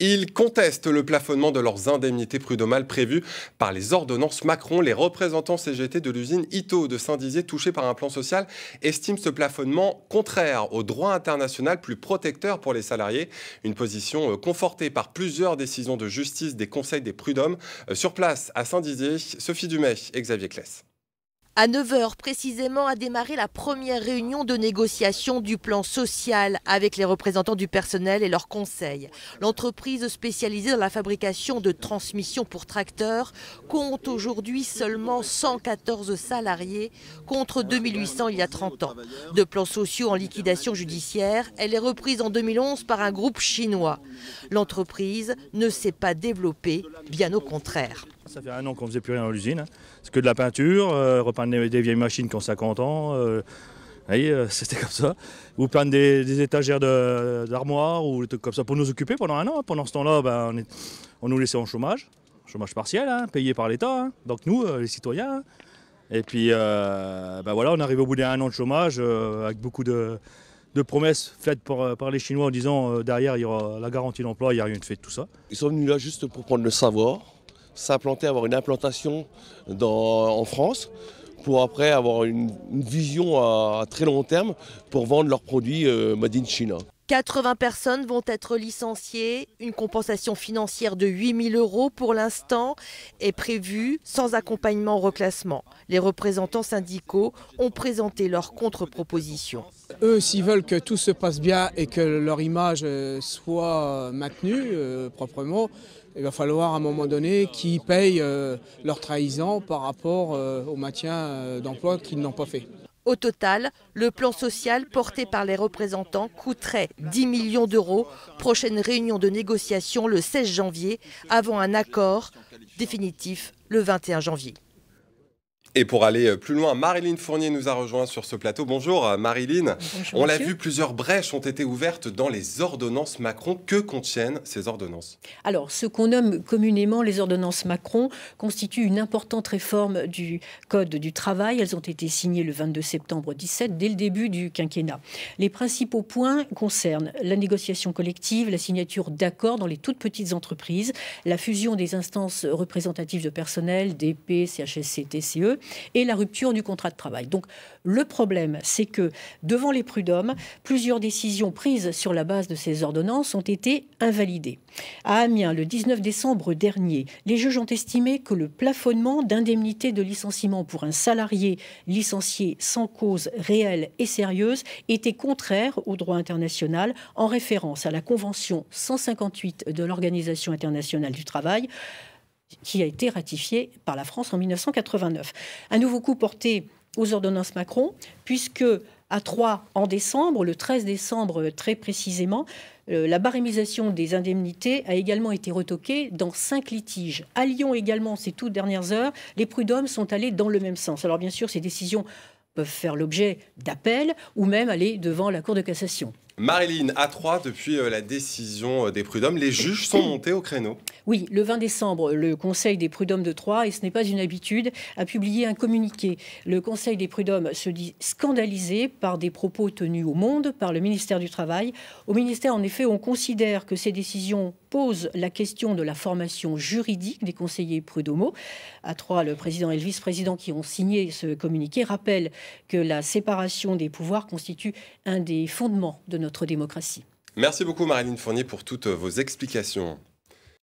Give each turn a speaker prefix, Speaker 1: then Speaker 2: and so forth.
Speaker 1: Ils contestent le plafonnement de leurs indemnités prud'homales prévues par les ordonnances Macron. Les représentants CGT de l'usine Ito de Saint-Dizier, touchés par un plan social, estiment ce plafonnement contraire au droit international plus protecteur pour les salariés. Une position euh, confortée par plusieurs décisions de justice des conseils des prud'hommes. Euh, sur place à Saint-Dizier, Sophie Dumay et Xavier Claes.
Speaker 2: À 9h précisément a démarré la première réunion de négociation du plan social avec les représentants du personnel et leurs conseils. L'entreprise spécialisée dans la fabrication de transmissions pour tracteurs compte aujourd'hui seulement 114 salariés contre 2800 il y a 30 ans. De plans sociaux en liquidation judiciaire, elle est reprise en 2011 par un groupe chinois. L'entreprise ne s'est pas développée, bien au contraire.
Speaker 3: Ça fait un an qu'on ne faisait plus rien dans l'usine. Hein. C'est que de la peinture, euh, repeindre des vieilles machines qui ont 50 ans. c'était comme ça. Ou peindre des, étagères d'armoires ou des trucs comme ça pour nous occuper pendant un an. Pendant ce temps-là, ben, on, nous laissait en chômage, chômage partiel, hein, payé par l'État. Hein. Donc nous, euh, les citoyens. Et puis, euh, ben voilà, on arrive au bout d'un an de chômage avec beaucoup de, promesses faites par, par, les Chinois en disant derrière, il y aura la garantie d'emploi, il n'y a rien de fait de tout ça. Ils sont venus là juste pour prendre le savoir, s'implanter, avoir une implantation dans, en France pour après avoir une, vision à, très long terme pour vendre leurs produits euh, Made in China.
Speaker 2: 80 personnes vont être licenciées. Une compensation financière de 8000 000 euros pour l'instant est prévue sans accompagnement au reclassement. Les représentants syndicaux ont présenté leur contre proposition
Speaker 4: eux, s'ils veulent que tout se passe bien et que leur image euh, soit euh, maintenue euh, proprement, il va falloir à un moment donné qu'ils payent leur trahison par rapport au maintien d'emploi qu'ils n'ont pas fait.
Speaker 2: Au total, le plan social porté par les représentants coûterait 10 millions d'euros. Prochaine réunion de négociation le 16 janvier, avant un accord définitif le 21
Speaker 1: janvier. Et pour aller euh, plus loin, Marilyn Fournier nous a rejoint sur ce plateau. Bonjour euh, Marilyn. Bonjour, On l'a vu, plusieurs brèches ont été ouvertes dans les ordonnances Macron. Que contiennent ces ordonnances
Speaker 4: Alors, ce qu'on nomme communément les ordonnances Macron constitue une importante réforme du Code du travail. Elles ont été signées le 22 septembre 17, dès le début du quinquennat. Les principaux points concernent la négociation collective, la signature d'accords dans les toutes petites entreprises, la fusion des instances représentatives de personnel, DP, CHSC, TCE, et la rupture du contrat de travail. Donc le problème, c'est que devant les prud'hommes, plusieurs décisions prises sur la base de ces ordonnances ont été invalidées. À Amiens, le 19 décembre dernier, les juges ont estimé que le plafonnement d'indemnité de licenciement pour un salarié licencié sans cause réelle et sérieuse était contraire au droit international en référence à la Convention 158 de l'Organisation internationale du travail qui a été ratifié par la France en 1989. Un nouveau coup porté aux ordonnances Macron, puisque à 3 en décembre, le 13 décembre très précisément, euh, la barémisation des indemnités a également été retoquée dans cinq litiges. À Lyon également, ces toutes dernières heures, les prud'hommes sont allés dans le même sens. Alors bien sûr, ces décisions peuvent faire l'objet d'appels ou même aller devant la Cour de cassation.
Speaker 1: Marilyn, à 3 depuis euh, la décision euh, des prud'hommes, les juges sont montés au créneau.
Speaker 4: Oui, le 20 décembre, le Conseil des prud'hommes de Troyes, et ce n'est pas une habitude, a publié un communiqué. Le Conseil des prud'hommes se dit scandalisé par des propos tenus au monde par le ministère du Travail. Au ministère, en effet, on considère que ces décisions posent la question de la formation juridique des conseillers prud'homaux. À Troyes, le président et le vice-président qui ont signé ce communiqué rappellent que la séparation des pouvoirs constitue un des fondements de notre démocratie.
Speaker 1: Merci beaucoup Marilyn Fournier pour toutes vos explications.